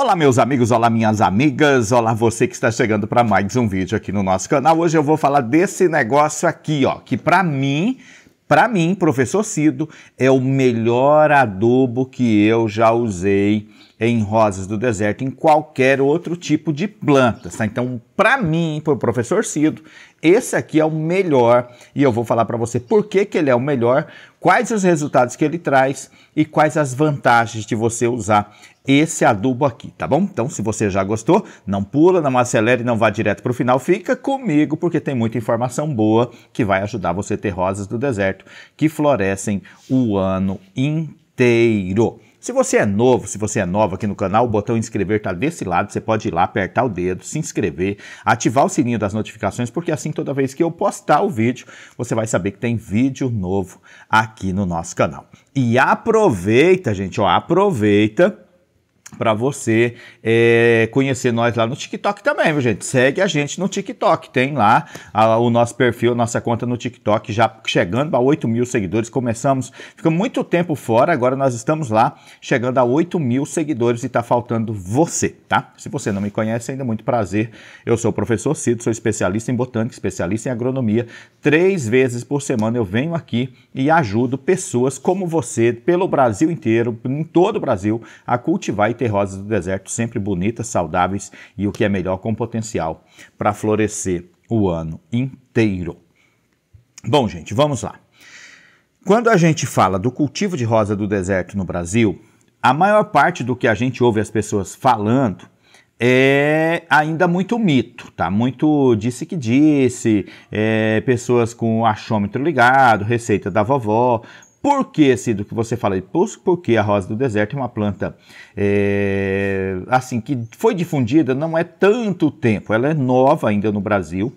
Olá meus amigos, olá minhas amigas, olá você que está chegando para mais um vídeo aqui no nosso canal. Hoje eu vou falar desse negócio aqui, ó, que para mim, para mim, professor Cido, é o melhor adubo que eu já usei em rosas do deserto, em qualquer outro tipo de planta. tá? Então, para mim, para o professor Cido, esse aqui é o melhor e eu vou falar para você por que, que ele é o melhor, quais os resultados que ele traz e quais as vantagens de você usar esse adubo aqui, tá bom? Então, se você já gostou, não pula, não acelere, não vá direto para o final, fica comigo porque tem muita informação boa que vai ajudar você a ter rosas do deserto que florescem o ano inteiro. Se você é novo, se você é nova aqui no canal, o botão inscrever está desse lado, você pode ir lá, apertar o dedo, se inscrever, ativar o sininho das notificações, porque assim toda vez que eu postar o vídeo, você vai saber que tem vídeo novo aqui no nosso canal. E aproveita, gente, ó, aproveita para você é, conhecer nós lá no TikTok também, viu, gente? Segue a gente no TikTok. Tem lá a, o nosso perfil, nossa conta no TikTok, já chegando a 8 mil seguidores. Começamos, ficou muito tempo fora, agora nós estamos lá, chegando a 8 mil seguidores e está faltando você, tá? Se você não me conhece, ainda muito prazer. Eu sou o professor Cido, sou especialista em botânica, especialista em agronomia. Três vezes por semana eu venho aqui e ajudo pessoas como você, pelo Brasil inteiro, em todo o Brasil, a cultivar e ter rosas do deserto sempre bonitas, saudáveis e o que é melhor com potencial para florescer o ano inteiro. Bom, gente, vamos lá. Quando a gente fala do cultivo de rosa do deserto no Brasil, a maior parte do que a gente ouve as pessoas falando é ainda muito mito, tá? Muito disse que disse, é, pessoas com achômetro ligado, receita da vovó, por que, Cido, que você fala isso? Porque a rosa do deserto é uma planta é, assim que foi difundida não é tanto tempo, ela é nova ainda no Brasil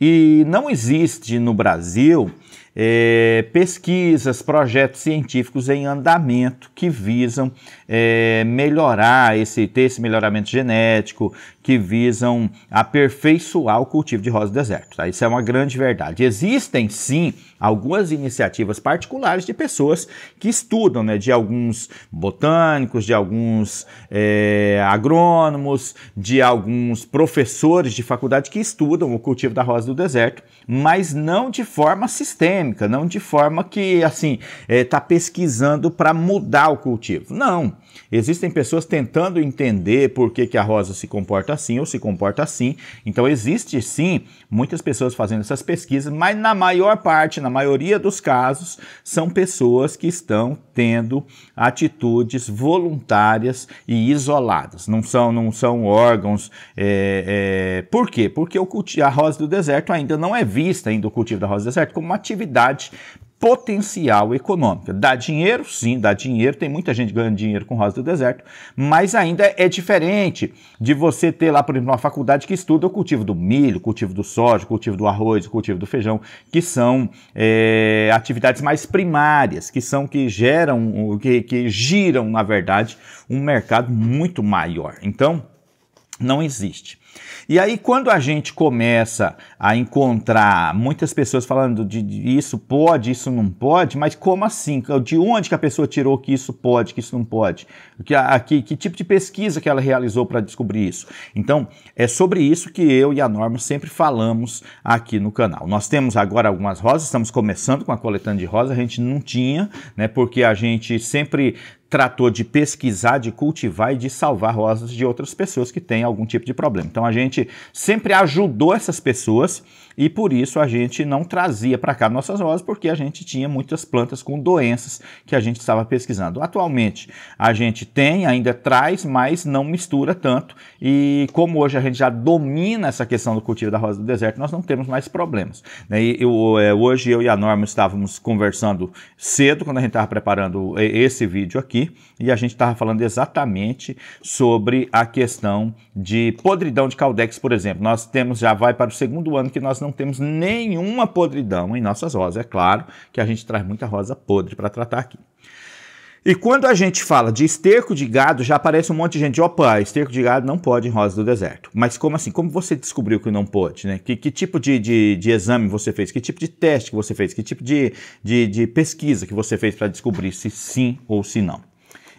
e não existe no Brasil é, pesquisas, projetos científicos em andamento que visam é, melhorar esse, ter esse melhoramento genético, que visam aperfeiçoar o cultivo de rosa do deserto. Tá? Isso é uma grande verdade. Existem sim algumas iniciativas particulares de pessoas que estudam, né, de alguns botânicos, de alguns é, agrônomos, de alguns professores de faculdade que estudam o cultivo da rosa do deserto mas não de forma sistêmica, não de forma que assim está é, tá pesquisando para mudar o cultivo. Não. Existem pessoas tentando entender por que, que a rosa se comporta assim ou se comporta assim. Então existe sim muitas pessoas fazendo essas pesquisas, mas na maior parte, na maioria dos casos, são pessoas que estão tendo atitudes voluntárias e isoladas. Não são, não são órgãos. É, é... Por quê? Porque o cultivo, a rosa do deserto ainda não é vista vista ainda o cultivo da rosa do deserto como uma atividade potencial econômica. Dá dinheiro? Sim, dá dinheiro. Tem muita gente ganhando dinheiro com rosa do deserto, mas ainda é diferente de você ter lá, por exemplo, uma faculdade que estuda o cultivo do milho, o cultivo do soja, o cultivo do arroz, o cultivo do feijão, que são é, atividades mais primárias, que são que geram, que, que giram, na verdade, um mercado muito maior. Então, não existe. E aí, quando a gente começa a encontrar muitas pessoas falando de, de isso pode, isso não pode, mas como assim? De onde que a pessoa tirou que isso pode, que isso não pode? Que, a, que, que tipo de pesquisa que ela realizou para descobrir isso? Então, é sobre isso que eu e a Norma sempre falamos aqui no canal. Nós temos agora algumas rosas, estamos começando com a coletânea de rosas. a gente não tinha, né? Porque a gente sempre tratou de pesquisar, de cultivar e de salvar rosas de outras pessoas que têm algum tipo de problema. Então, então a gente sempre ajudou essas pessoas e por isso a gente não trazia para cá nossas rosas, porque a gente tinha muitas plantas com doenças que a gente estava pesquisando. Atualmente a gente tem, ainda traz, mas não mistura tanto. E como hoje a gente já domina essa questão do cultivo da rosa do deserto, nós não temos mais problemas. Né? E eu, é, hoje eu e a Norma estávamos conversando cedo quando a gente estava preparando esse vídeo aqui, e a gente estava falando exatamente sobre a questão de podridão de Caldex, por exemplo, nós temos, já vai para o segundo ano que nós não temos nenhuma podridão em nossas rosas. É claro que a gente traz muita rosa podre para tratar aqui. E quando a gente fala de esterco de gado, já aparece um monte de gente, opa, esterco de gado não pode em rosa do deserto. Mas como assim? Como você descobriu que não pode? Né? Que, que tipo de, de, de, exame você fez? Que tipo de teste que você fez? Que tipo de, de, de pesquisa que você fez para descobrir se sim ou se não?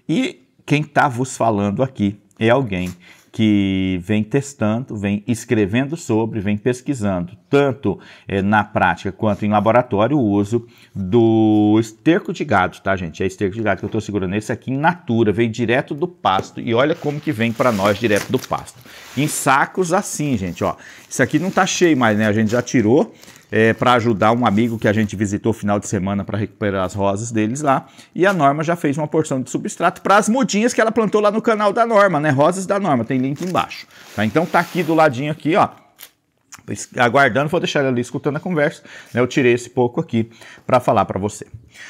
E quem está vos falando aqui é alguém que vem testando, vem escrevendo sobre, vem pesquisando, tanto é, na prática quanto em laboratório, o uso do esterco de gado, tá, gente? É esterco de gado que eu estou segurando esse aqui in natura, veio direto do pasto. E olha como que vem para nós direto do pasto. Em sacos assim, gente, ó. Isso aqui não tá cheio mais, né? A gente já tirou é, para ajudar um amigo que a gente visitou final de semana para recuperar as rosas deles lá. E a Norma já fez uma porção de substrato para as mudinhas que ela plantou lá no canal da Norma, né? Rosas da Norma, tem link embaixo. Tá? Então tá aqui do ladinho aqui, ó aguardando, vou deixar ele ali escutando a conversa. Né? Eu tirei esse pouco aqui para falar para você.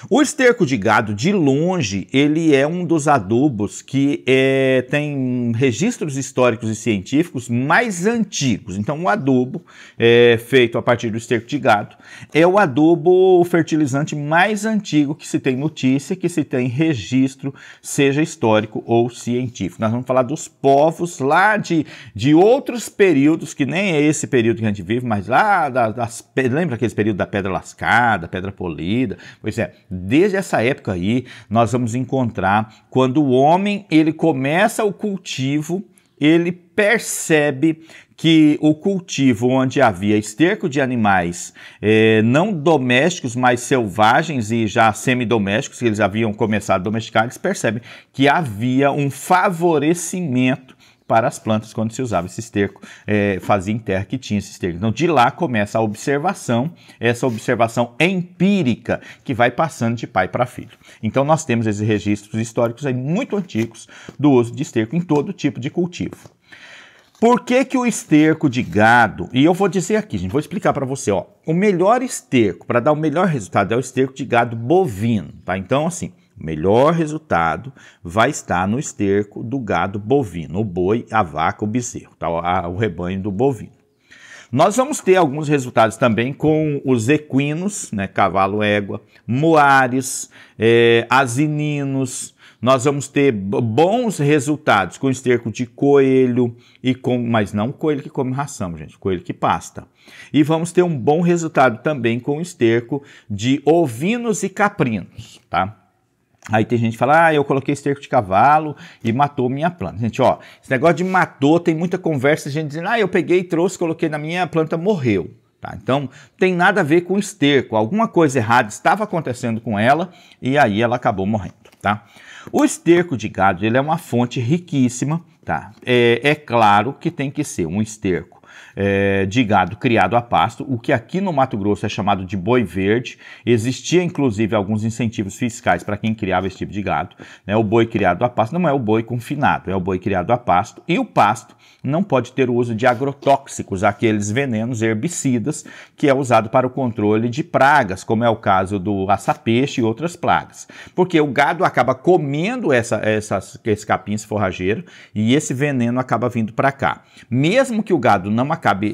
O esterco de gado, de longe, ele é um dos adubos que é, tem registros históricos e científicos mais antigos. Então, o adubo é, feito a partir do esterco de gado é o adubo fertilizante mais antigo que se tem notícia, que se tem registro, seja histórico ou científico. Nós vamos falar dos povos lá de, de outros períodos, que nem é esse período que a gente vive, mas lá das, das lembra aquele período da pedra lascada, pedra polida? Pois é, desde essa época aí, nós vamos encontrar quando o homem ele começa o cultivo, ele percebe que o cultivo onde havia esterco de animais eh, não domésticos, mas selvagens e já semidomésticos, que eles haviam começado a domesticar, eles percebem que havia um favorecimento para as plantas quando se usava esse esterco, é, fazia em terra que tinha esse esterco. Então de lá começa a observação, essa observação empírica que vai passando de pai para filho. Então nós temos esses registros históricos aí muito antigos do uso de esterco em todo tipo de cultivo. Por que, que o esterco de gado? E eu vou dizer aqui, gente, vou explicar para você, ó. O melhor esterco, para dar o melhor resultado, é o esterco de gado bovino, tá? Então, assim, melhor resultado vai estar no esterco do gado bovino, o boi, a vaca, o bezerro, tá? o rebanho do bovino. Nós vamos ter alguns resultados também com os equinos, né, cavalo égua, moares, é, asininos. Nós vamos ter bons resultados com esterco de coelho e com, mas não coelho que come ração, gente, coelho que pasta. E vamos ter um bom resultado também com esterco de ovinos e caprinos, tá? Aí tem gente que fala, ah, eu coloquei esterco de cavalo e matou minha planta. Gente, ó, esse negócio de matou, tem muita conversa, gente dizendo, ah, eu peguei, trouxe, coloquei na minha planta, morreu. Tá? Então, tem nada a ver com esterco. Alguma coisa errada estava acontecendo com ela e aí ela acabou morrendo, tá? O esterco de gado, ele é uma fonte riquíssima, tá? É, é claro que tem que ser um esterco é, de gado criado a pasto, o que aqui no Mato Grosso é chamado de boi verde. Existia inclusive alguns incentivos fiscais para quem criava esse tipo de gado. Né? O boi criado a pasto não é o boi confinado, é o boi criado a pasto. E o pasto não pode ter o uso de agrotóxicos, aqueles venenos herbicidas que é usado para o controle de pragas, como é o caso do açapeixe e outras pragas. Porque o gado acaba comendo essa, essas, forrageiros e esse veneno acaba vindo para cá. Mesmo que o gado não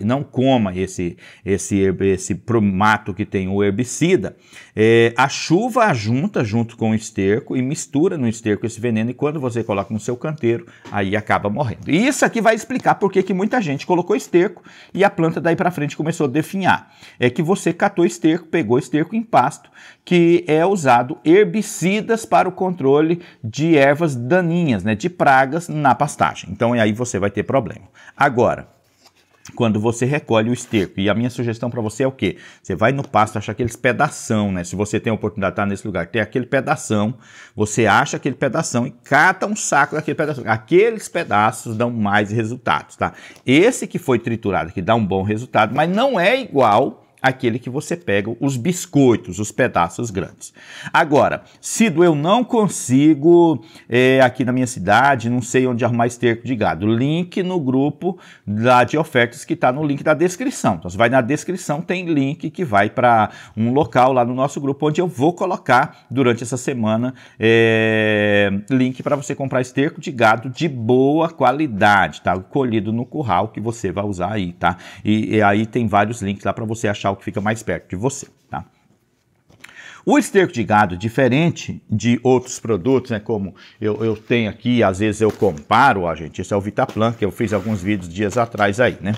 não coma esse, esse, esse mato que tem o herbicida. É, a chuva ajunta junto com o esterco e mistura no esterco esse veneno e quando você coloca no seu canteiro, aí acaba morrendo. E isso aqui vai explicar por que muita gente colocou esterco e a planta daí para frente começou a definhar. É que você catou esterco, pegou esterco em pasto, que é usado herbicidas para o controle de ervas daninhas, né, de pragas na pastagem. Então aí você vai ter problema. Agora, quando você recolhe o esterco. E a minha sugestão para você é o quê? Você vai no pasto, acha aqueles pedação, né? Se você tem a oportunidade de estar nesse lugar, tem aquele pedação, você acha aquele pedação e cata um saco daquele pedaço. Aqueles pedaços dão mais resultados, tá? Esse que foi triturado, que dá um bom resultado, mas não é igual aquele que você pega os biscoitos, os pedaços grandes. Agora, Cido, eu não consigo é, aqui na minha cidade, não sei onde arrumar esterco de gado. Link no grupo lá de ofertas que está no link da descrição. Então, você vai na descrição, tem link que vai para um local lá no nosso grupo, onde eu vou colocar durante essa semana é, link para você comprar esterco de gado de boa qualidade, tá? Colhido no curral que você vai usar aí, tá? E, e aí tem vários links lá para você achar achar que fica mais perto de você, tá? O esterco de gado, diferente de outros produtos, né, como eu, eu tenho aqui, às vezes eu comparo, ó, gente, esse é o Vitaplan, que eu fiz alguns vídeos dias atrás aí, né?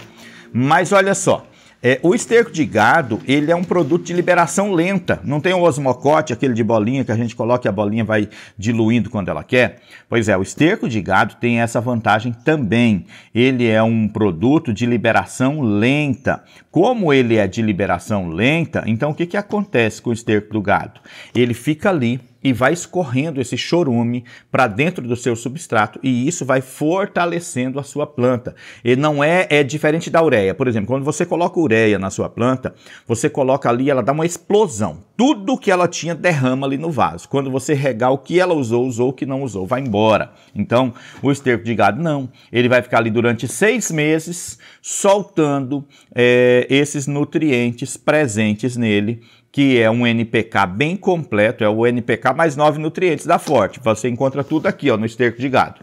Mas olha só, é, o esterco de gado, ele é um produto de liberação lenta. Não tem o osmocote, aquele de bolinha que a gente coloca e a bolinha vai diluindo quando ela quer? Pois é, o esterco de gado tem essa vantagem também. Ele é um produto de liberação lenta. Como ele é de liberação lenta, então o que, que acontece com o esterco do gado? Ele fica ali e vai escorrendo esse chorume para dentro do seu substrato e isso vai fortalecendo a sua planta. E não é, é diferente da ureia. Por exemplo, quando você coloca ureia na sua planta, você coloca ali, ela dá uma explosão. Tudo que ela tinha derrama ali no vaso. Quando você regar o que ela usou, usou, o que não usou, vai embora. Então, o esterco de gado não. Ele vai ficar ali durante seis meses soltando é, esses nutrientes presentes nele que é um NPK bem completo, é o NPK mais nove nutrientes da Forte. Você encontra tudo aqui ó, no esterco de gado.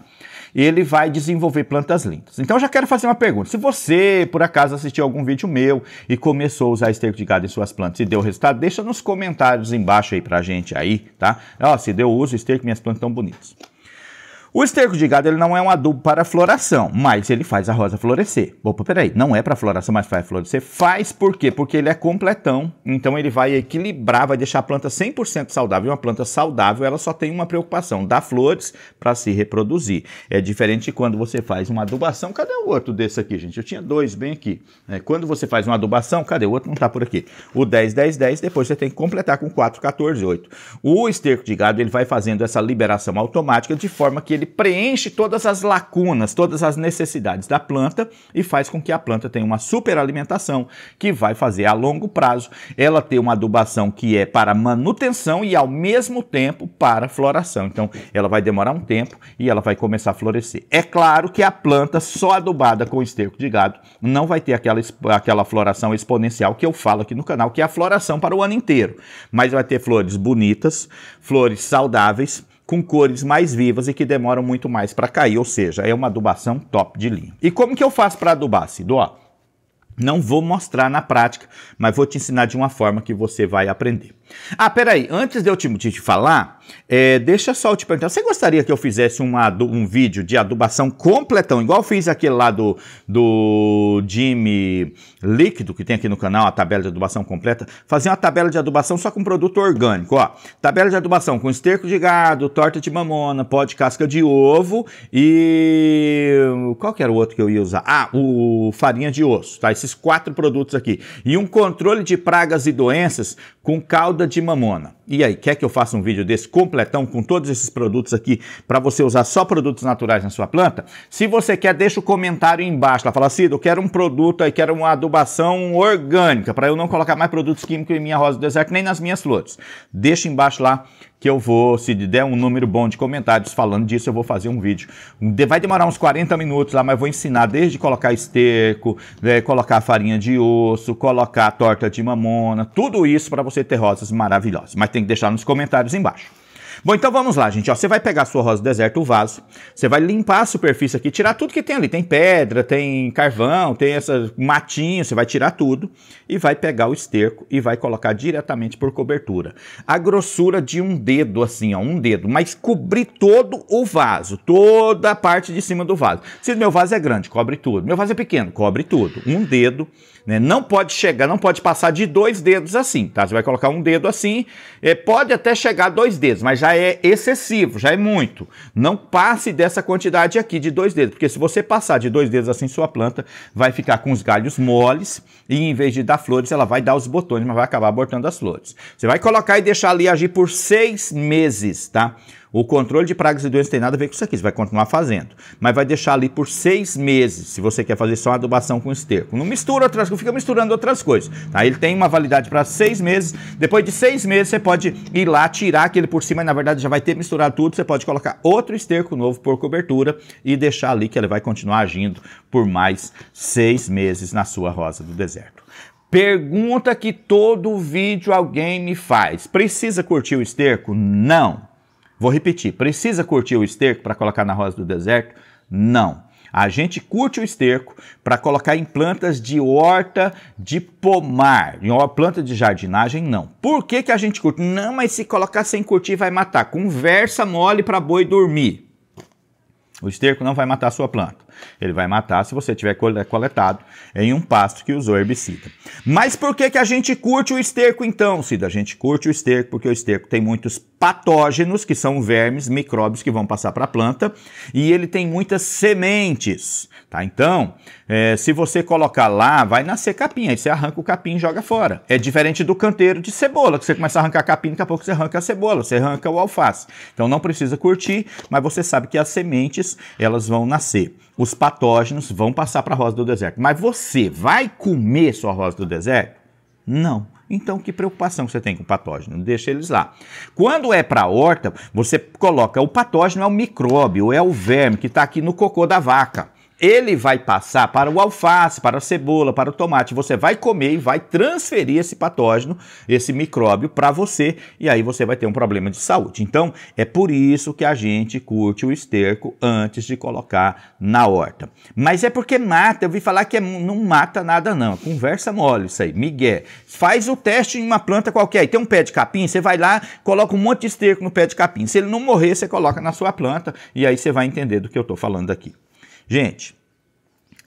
Ele vai desenvolver plantas lindas. Então já quero fazer uma pergunta. Se você, por acaso, assistiu algum vídeo meu e começou a usar esterco de gado em suas plantas e deu resultado, deixa nos comentários embaixo aí pra gente aí, tá? Ó, se deu uso, esterco, minhas plantas tão bonitas. O esterco de gado ele não é um adubo para floração, mas ele faz a rosa florescer. Opa, peraí, não é para floração, mas faz florescer. Faz por quê? Porque ele é completão, então ele vai equilibrar, vai deixar a planta 100% saudável. Uma planta saudável, ela só tem uma preocupação, dar flores para se reproduzir. É diferente quando você faz uma adubação. Cadê o outro desse aqui, gente? Eu tinha dois bem aqui. É, quando você faz uma adubação, cadê o outro? Não está por aqui. O 10, 10, 10, depois você tem que completar com 4, 14, 8. O esterco de gado ele vai fazendo essa liberação automática de forma que ele preenche todas as lacunas, todas as necessidades da planta e faz com que a planta tenha uma superalimentação que vai fazer a longo prazo ela ter uma adubação que é para manutenção e ao mesmo tempo para floração. Então ela vai demorar um tempo e ela vai começar a florescer. É claro que a planta só adubada com esterco de gado não vai ter aquela, aquela floração exponencial que eu falo aqui no canal, que é a floração para o ano inteiro. Mas vai ter flores bonitas, flores saudáveis, com cores mais vivas e que demoram muito mais para cair, ou seja, é uma adubação top de linha. E como que eu faço para adubar, Cido? Ó, não vou mostrar na prática, mas vou te ensinar de uma forma que você vai aprender. Ah, peraí, antes de eu te, te falar, é, deixa só eu te perguntar, você gostaria que eu fizesse um, um vídeo de adubação completão, igual fiz aquele lá do, do Jimmy Líquido, que tem aqui no canal, a tabela de adubação completa, fazer uma tabela de adubação só com produto orgânico, ó, tabela de adubação com esterco de gado, torta de mamona, pó de casca de ovo e... qual que era o outro que eu ia usar? Ah, o farinha de osso, tá? Esses quatro produtos aqui. E um controle de pragas e doenças com caldo calda de mamona. E aí, quer que eu faça um vídeo desse completão com todos esses produtos aqui para você usar só produtos naturais na sua planta? Se você quer, deixa o um comentário aí embaixo. Lá fala, Cid, eu quero um produto aí, quero uma adubação orgânica para eu não colocar mais produtos químicos em minha rosa do deserto nem nas minhas flores. Deixa embaixo lá que eu vou, se der um número bom de comentários falando disso, eu vou fazer um vídeo. Vai demorar uns 40 minutos lá, mas vou ensinar desde colocar esterco, né, colocar farinha de osso, colocar torta de mamona, tudo isso para você ter rosas maravilhosas. Mas tem que deixar nos comentários embaixo. Bom, então vamos lá, gente. você vai pegar a sua rosa do deserto, o vaso, você vai limpar a superfície aqui, tirar tudo que tem ali. Tem pedra, tem carvão, tem essas matinhas. você vai tirar tudo e vai pegar o esterco e vai colocar diretamente por cobertura. A grossura de um dedo, assim, ó, um dedo, mas cobrir todo o vaso, toda a parte de cima do vaso. Se meu vaso é grande, cobre tudo. Meu vaso é pequeno, cobre tudo. Um dedo, né? Não pode chegar, não pode passar de dois dedos assim, tá? Você vai colocar um dedo assim, é, pode até chegar a dois dedos, mas já já é excessivo, já é muito. Não passe dessa quantidade aqui de dois dedos, porque se você passar de dois dedos assim, sua planta vai ficar com os galhos moles e em vez de dar flores, ela vai dar os botões, mas vai acabar abortando as flores. Você vai colocar e deixar ali agir por seis meses, tá? O controle de pragas e doenças tem nada a ver com isso aqui, você vai continuar fazendo. Mas vai deixar ali por seis meses, se você quer fazer só adubação com esterco. Não mistura outras coisas, fica misturando outras coisas. Tá? Ele tem uma validade para seis meses. Depois de seis meses, você pode ir lá, tirar aquele por cima, e na verdade já vai ter misturado tudo. Você pode colocar outro esterco novo por cobertura e deixar ali que ele vai continuar agindo por mais seis meses na sua rosa do deserto. Pergunta que todo vídeo alguém me faz: precisa curtir o esterco? Não. Vou repetir, precisa curtir o esterco para colocar na rosa do deserto? Não. A gente curte o esterco para colocar em plantas de horta de pomar, em uma planta de jardinagem, não. Por que, que a gente curte? Não, mas se colocar sem curtir vai matar. Conversa mole para boi dormir. O esterco não vai matar a sua planta. Ele vai matar se você tiver coletado em um pasto que usou herbicida. Mas por que, que a gente curte o esterco então, Cida? A gente curte o esterco porque o esterco tem muitos patógenos, que são vermes, micróbios que vão passar para a planta, e ele tem muitas sementes, tá? Então, é, se você colocar lá, vai nascer capim, aí você arranca o capim e joga fora. É diferente do canteiro de cebola, que você começa a arrancar capim, daqui a pouco você arranca a cebola, você arranca o alface. Então não precisa curtir, mas você sabe que as sementes, elas vão nascer. Os patógenos vão passar para a rosa do deserto. Mas você vai comer sua rosa do deserto? Não. Então, que preocupação você tem com o patógeno? Deixa eles lá. Quando é para a horta, você coloca o patógeno é o micróbio, é o verme que está aqui no cocô da vaca ele vai passar para o alface, para a cebola, para o tomate. Você vai comer e vai transferir esse patógeno, esse micróbio para você e aí você vai ter um problema de saúde. Então, é por isso que a gente curte o esterco antes de colocar na horta. Mas é porque mata, eu vi falar que é, não mata nada não, conversa mole isso aí, migué. Faz o teste em uma planta qualquer, tem um pé de capim, você vai lá, coloca um monte de esterco no pé de capim. Se ele não morrer, você coloca na sua planta e aí você vai entender do que eu estou falando aqui. Gente,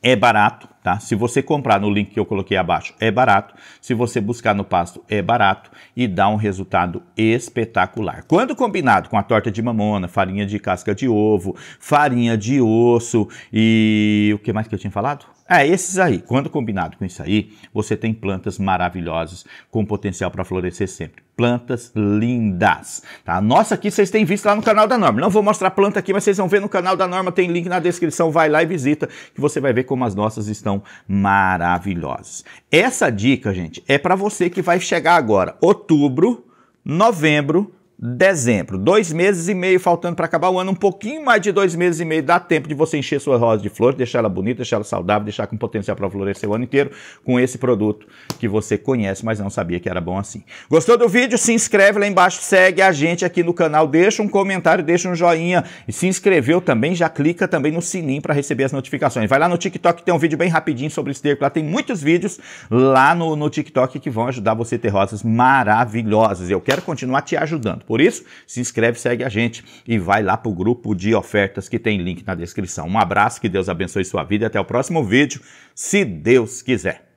é barato, tá? Se você comprar no link que eu coloquei abaixo, é barato. Se você buscar no pasto, é barato e dá um resultado espetacular. Quando combinado com a torta de mamona, farinha de casca de ovo, farinha de osso e o que mais que eu tinha falado? É, esses aí. Quando combinado com isso aí, você tem plantas maravilhosas com potencial para florescer sempre. Plantas lindas, tá? Nossa, aqui vocês têm visto lá no canal da Norma. Não vou mostrar planta aqui, mas vocês vão ver no canal da Norma, tem link na descrição, vai lá e visita que você vai ver como as nossas estão maravilhosas. Essa dica, gente, é para você que vai chegar agora, outubro, novembro, dezembro. Dois meses e meio faltando para acabar o ano, um pouquinho mais de dois meses e meio. Dá tempo de você encher sua rosa de flores, deixar ela bonita, deixar ela saudável, deixar com potencial para florescer o ano inteiro com esse produto que você conhece, mas não sabia que era bom assim. Gostou do vídeo? Se inscreve lá embaixo, segue a gente aqui no canal, deixa um comentário, deixa um joinha e se inscreveu também, já clica também no sininho para receber as notificações. Vai lá no TikTok, tem um vídeo bem rapidinho sobre esterco, lá tem muitos vídeos lá no, no TikTok que vão ajudar você a ter rosas maravilhosas. Eu quero continuar te ajudando. Por isso, se inscreve, segue a gente e vai lá para o grupo de ofertas que tem link na descrição. Um abraço, que Deus abençoe sua vida e até o próximo vídeo, se Deus quiser.